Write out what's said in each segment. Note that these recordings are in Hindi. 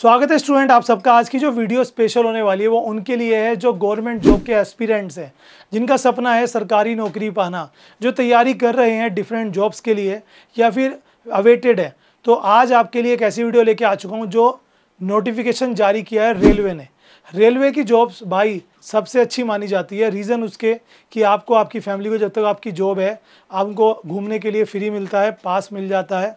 स्वागत है स्टूडेंट आप सबका आज की जो वीडियो स्पेशल होने वाली है वो उनके लिए है जो गवर्नमेंट जॉब के एस्पिरेंट्स हैं जिनका सपना है सरकारी नौकरी पाना जो तैयारी कर रहे हैं डिफरेंट जॉब्स के लिए या फिर अवेटेड है तो आज आपके लिए एक ऐसी वीडियो लेके आ चुका हूँ जो नोटिफिकेशन जारी किया है रेलवे ने रेलवे की जॉब्स भाई सबसे अच्छी मानी जाती है रीज़न उसके कि आपको आपकी फैमिली को जब तक आपकी जॉब है आपको घूमने के लिए फ्री मिलता है पास मिल जाता है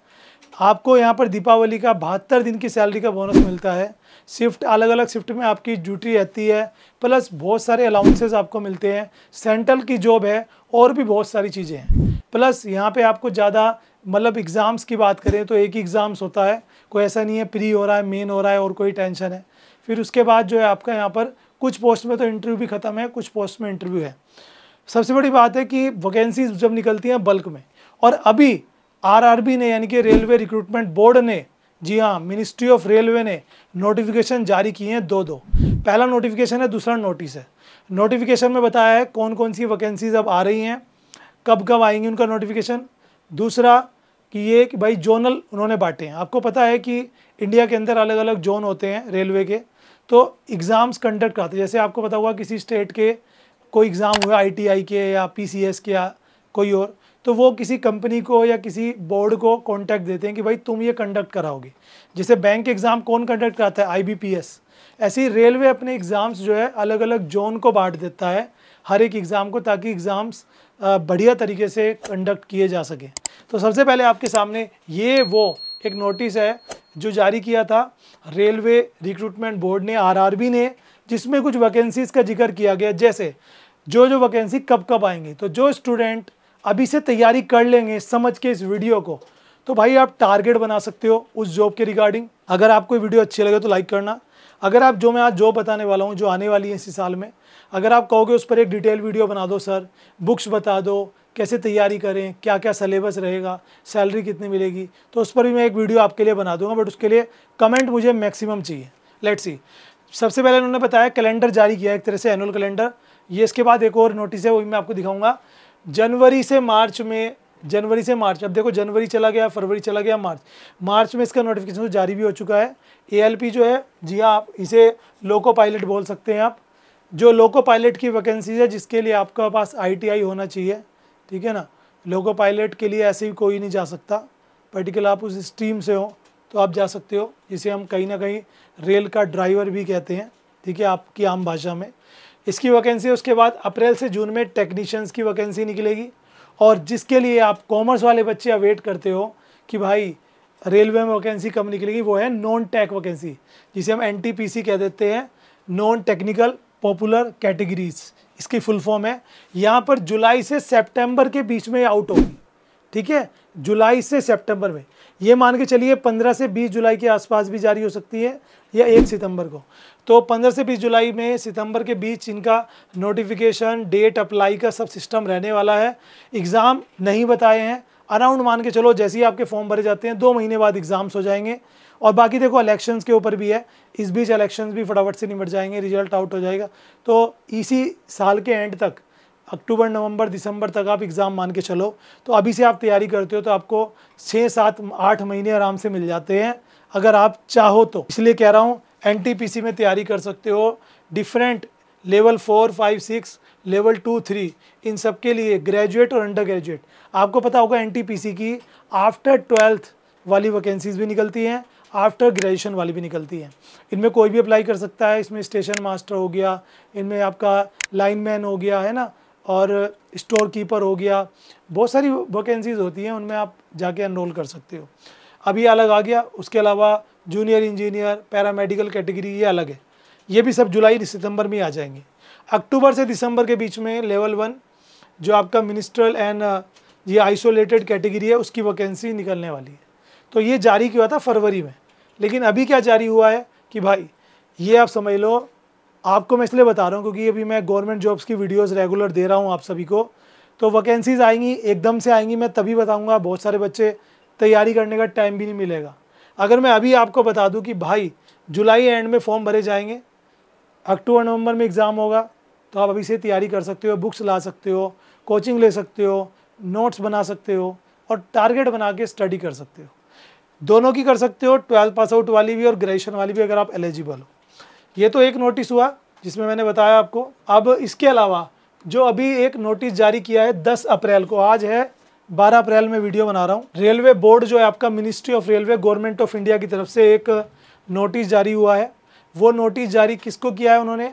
आपको यहाँ पर दीपावली का बहत्तर दिन की सैलरी का बोनस मिलता है शिफ्ट अलग अलग शिफ्ट में आपकी ड्यूटी रहती है प्लस बहुत सारे अलाउंसेज आपको मिलते हैं सेंट्रल की जॉब है और भी बहुत सारी चीज़ें हैं प्लस यहाँ पे आपको ज़्यादा मतलब एग्ज़ाम्स की बात करें तो एक ही एग्ज़ाम्स होता है कोई ऐसा नहीं है प्री हो रहा है मेन हो रहा है और कोई टेंशन है फिर उसके बाद जो है आपका यहाँ पर कुछ पोस्ट में तो इंटरव्यू भी ख़त्म है कुछ पोस्ट में इंटरव्यू है सबसे बड़ी बात है कि वैकेंसीज जब निकलती हैं बल्क में और अभी आरआरबी ने यानी कि रेलवे रिक्रूटमेंट बोर्ड ने जी हाँ मिनिस्ट्री ऑफ रेलवे ने नोटिफिकेशन जारी किए हैं दो दो पहला नोटिफिकेशन है दूसरा नोटिस है नोटिफिकेशन में बताया है कौन कौन सी वैकेंसीज अब आ रही हैं कब कब आएंगी उनका नोटिफिकेशन दूसरा कि ये कि भाई जोनल उन्होंने बांटे हैं आपको पता है कि इंडिया के अंदर अलग अलग जोन होते हैं रेलवे के तो एग्ज़ाम्स कंडक्ट कराते हैं जैसे आपको पता हुआ किसी स्टेट के कोई एग्ज़ाम हुआ आई के या पी के या कोई और तो वो किसी कंपनी को या किसी बोर्ड को कॉन्टैक्ट देते हैं कि भाई तुम ये कंडक्ट कराओगे जैसे बैंक एग्ज़ाम कौन कंडक्ट कराता है आईबीपीएस ऐसे रेलवे अपने एग्ज़ाम्स जो है अलग अलग जोन को बांट देता है हर एक एग्ज़ाम को ताकि एग्ज़ाम्स बढ़िया तरीके से कंडक्ट किए जा सकें तो सबसे पहले आपके सामने ये वो एक नोटिस है जो जारी किया था रेलवे रिक्रूटमेंट बोर्ड ने आरआरबी ने जिसमें कुछ वैकेंसीज़ का जिक्र किया गया जैसे जो जो वैकेंसी कब कब आएंगी तो जो स्टूडेंट अभी से तैयारी कर लेंगे समझ के इस वीडियो को तो भाई आप टारगेट बना सकते हो उस जॉब के रिगार्डिंग अगर आपको वीडियो अच्छी लगे तो लाइक करना अगर आप जो मैं आज जॉब बताने वाला हूँ जो आने वाली है इसी साल में अगर आप कहोगे उस पर एक डिटेल वीडियो बना दो सर बुक्स बता दो कैसे तैयारी करें क्या क्या सलेबस रहेगा सैलरी कितनी मिलेगी तो उस पर भी मैं एक वीडियो आपके लिए बना दूंगा बट उसके लिए कमेंट मुझे मैक्सिमम चाहिए लेट्स सी सबसे पहले उन्होंने बताया कैलेंडर जारी किया एक तरह से एनुअल कैलेंडर ये इसके बाद एक और नोटिस है वही मैं आपको दिखाऊंगा जनवरी से मार्च में जनवरी से मार्च अब देखो जनवरी चला गया फरवरी चला गया मार्च मार्च में इसका नोटिफिकेशन तो जारी भी हो चुका है एएलपी जो है जी हाँ आप इसे लोको पायलट बोल सकते हैं आप जो लोको पायलट की वैकेंसीज है जिसके लिए आपका पास आईटीआई होना चाहिए ठीक है ना लोको पायलट के लिए ऐसे भी कोई नहीं जा सकता पर्टिकुलर आप उस स्ट्रीम से हो तो आप जा सकते हो जिसे हम कहीं ना कहीं रेल का ड्राइवर भी कहते हैं ठीक है आपकी आम भाषा में इसकी वैकेंसी उसके बाद अप्रैल से जून में टेक्नीशियंस की वैकेंसी निकलेगी और जिसके लिए आप कॉमर्स वाले बच्चे अब वेट करते हो कि भाई रेलवे में वैकेंसी कम निकलेगी वो है नॉन टेक वैकेंसी जिसे हम एन कह देते हैं नॉन टेक्निकल पॉपुलर कैटेगरीज इसकी फुल फॉर्म है यहाँ पर जुलाई से सेप्टेम्बर के बीच में आउट होगी ठीक है जुलाई से सितंबर में ये मान के चलिए 15 से 20 जुलाई के आसपास भी जारी हो सकती है या 1 सितंबर को तो 15 से 20 जुलाई में सितंबर के बीच इनका नोटिफिकेशन डेट अप्लाई का सब सिस्टम रहने वाला है एग्ज़ाम नहीं बताए हैं अराउंड मान के चलो जैसे ही आपके फॉर्म भरे जाते हैं दो महीने बाद एग्ज़ाम्स हो जाएंगे और बाकी देखो इलेक्शंस के ऊपर भी है इस बीच इलेक्शंस भी फटाफट से निपट जाएंगे रिजल्ट आउट हो जाएगा तो इसी साल के एंड तक अक्टूबर नवंबर दिसंबर तक आप एग्ज़ाम मान के चलो तो अभी से आप तैयारी करते हो तो आपको छः सात आठ महीने आराम से मिल जाते हैं अगर आप चाहो तो इसलिए कह रहा हूँ एन में तैयारी कर सकते हो different level four five six level two three इन सब के लिए ग्रेजुएट और अंडर ग्रेजुएट आपको पता होगा एन की आफ्टर ट्वेल्थ वाली वैकेंसीज भी निकलती हैं आफ्टर ग्रेजुएशन वाली भी निकलती हैं इनमें कोई भी अप्लाई कर सकता है इसमें स्टेशन मास्टर हो गया इनमें आपका लाइनमैन हो गया है ना और स्टोर कीपर हो गया बहुत सारी वैकेंसीज़ होती हैं उनमें आप जाके एनरोल कर सकते हो अभी अलग आ गया उसके अलावा जूनियर इंजीनियर पैरामेडिकल कैटेगरी ये अलग है ये भी सब जुलाई सितंबर में आ जाएंगे अक्टूबर से दिसंबर के बीच में लेवल वन जो आपका मिनिस्ट्रल एंड ये आइसोलेटेड कैटेगरी है उसकी वैकेंसी निकलने वाली है तो ये जारी किया था फरवरी में लेकिन अभी क्या जारी हुआ है कि भाई ये आप समझ लो आपको मैं इसलिए बता रहा हूँ क्योंकि अभी मैं गवर्नमेंट जॉब्स की वीडियोस रेगुलर दे रहा हूँ आप सभी को तो वैकेंसीज आएंगी एकदम से आएंगी मैं तभी बताऊँगा बहुत सारे बच्चे तैयारी करने का टाइम भी नहीं मिलेगा अगर मैं अभी आपको बता दूँ कि भाई जुलाई एंड में फॉर्म भरे जाएंगे अक्टूबर नवंबर में एग्ज़ाम होगा तो आप अभी से तैयारी कर सकते हो बुक्स ला सकते हो कोचिंग ले सकते हो नोट्स बना सकते हो और टारगेट बना के स्टडी कर सकते हो दोनों की कर सकते हो ट्वेल्थ पास आउट वाली भी और ग्रेजुएशन वाली भी अगर आप एलिजिबल हो ये तो एक नोटिस हुआ जिसमें मैंने बताया आपको अब इसके अलावा जो अभी एक नोटिस जारी किया है 10 अप्रैल को आज है 12 अप्रैल में वीडियो बना रहा हूँ रेलवे बोर्ड जो है आपका ministry of railway government of India की तरफ से एक नोटिस जारी हुआ है वो नोटिस जारी किसको किया है उन्होंने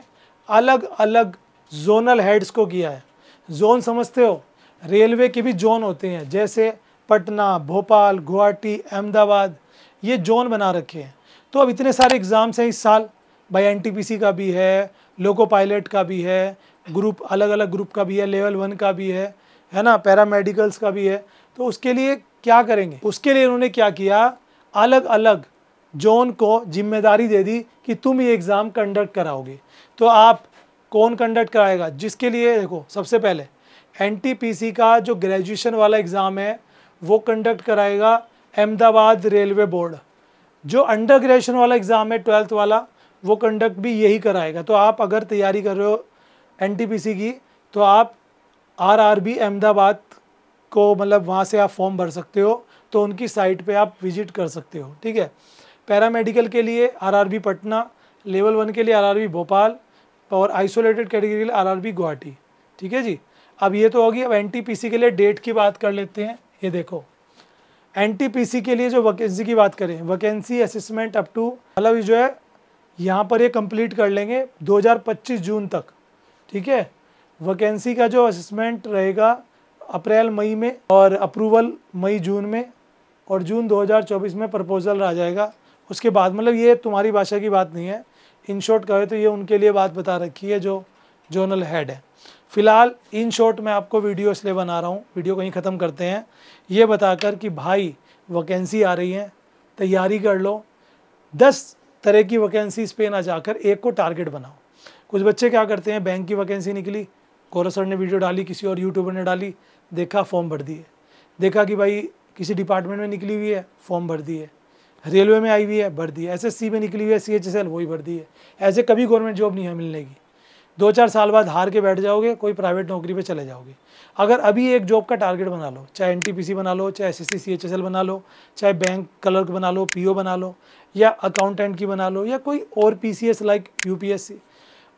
अलग अलग जोनल हेड्स को किया है जोन समझते हो रेलवे के भी जोन होते हैं जैसे पटना भोपाल गुवाहाटी अहमदाबाद ये जोन बना रखे हैं तो अब इतने सारे एग्ज़ाम्स हैं इस साल भाई एनटीपीसी का भी है लोको पायलट का भी है ग्रुप अलग अलग ग्रुप का भी है लेवल वन का भी है है ना पैरामेडिकल्स का भी है तो उसके लिए क्या करेंगे उसके लिए उन्होंने क्या किया अलग अलग जोन को जिम्मेदारी दे दी कि तुम ये एग्ज़ाम कंडक्ट कराओगे तो आप कौन कंडक्ट कराएगा जिसके लिए देखो सबसे पहले एन का जो ग्रेजुएशन वाला एग्ज़ाम है वो कंडक्ट कराएगा अहमदाबाद रेलवे बोर्ड जो अंडर ग्रेजुएशन वाला एग्ज़ाम है ट्वेल्थ वाला वो कंडक्ट भी यही कराएगा तो आप अगर तैयारी कर रहे हो एन की तो आप बी अहमदाबाद को मतलब वहाँ से आप फॉर्म भर सकते हो तो उनकी साइट पे आप विजिट कर सकते हो ठीक है पैरामेडिकल के लिए आरआरबी पटना लेवल वन के लिए आरआरबी भोपाल और आइसोलेटेड कैटेगरी के लिए आरआरबी गुवाहाटी ठीक है जी अब ये तो होगी अब एनटीपीसी के लिए डेट की बात कर लेते हैं ये देखो एनटीपीसी के लिए जो वैकेंसी की बात करें वैकेंसी असिसमेंट अप टू मतलब जो है यहाँ पर ये कंप्लीट कर लेंगे 2025 जून तक ठीक है वैकेंसी का जो असमेंट रहेगा अप्रैल मई में और अप्रूवल मई जून में और जून 2024 में प्रपोज़ल आ जाएगा उसके बाद मतलब ये तुम्हारी भाषा की बात नहीं है इन शॉर्ट कहे तो ये उनके लिए बात बता रखी है जो जोनल हेड है फ़िलहाल इन शॉर्ट मैं आपको वीडियो इसलिए बना रहा हूँ वीडियो कहीं ख़त्म करते हैं ये बताकर कि भाई वैकेंसी आ रही है तैयारी कर लो दस तरह की वैकेंसीज पे ना जाकर एक को टारगेट बनाओ कुछ बच्चे क्या करते हैं बैंक की वैकेंसी निकली गौरव सर ने वीडियो डाली किसी और यूट्यूबर ने डाली देखा फॉर्म भर दिए देखा कि भाई किसी डिपार्टमेंट में निकली हुई है फॉर्म भर दिए रेलवे में आई हुई है भर दी है एस में निकली हुई है सी एच एस एल वही भर दी है ऐसे कभी गवर्नमेंट जॉब नहीं है मिलने की दो चार साल बाद हार के बैठ जाओगे कोई प्राइवेट नौकरी पर चले जाओगे अगर अभी एक जॉब का टारगेट बना लो चाहे एन बना लो चाहे एस एस बना लो चाहे बैंक क्लर्क बना लो पी बना लो या अकाउंटेंट की बना लो या कोई और पी लाइक यू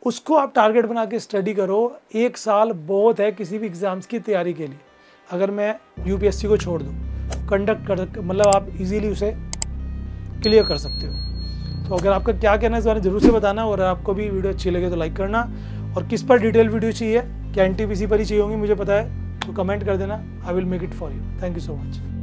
उसको आप टारगेट बना के स्टडी करो एक साल बहुत है किसी भी एग्ज़ाम्स की तैयारी के लिए अगर मैं यू को छोड़ दूँ कंडक्ट कर मतलब आप इजीली उसे क्लियर कर सकते हो तो अगर आपका क्या कहना है इस बारे में ज़रूर से बताना और आपको भी वीडियो अच्छी लगे तो लाइक करना और किस पर डिटेल वीडियो चाहिए क्या एन पर ही चाहिए होंगी मुझे पता है तो कमेंट कर देना I will make it for you thank you so much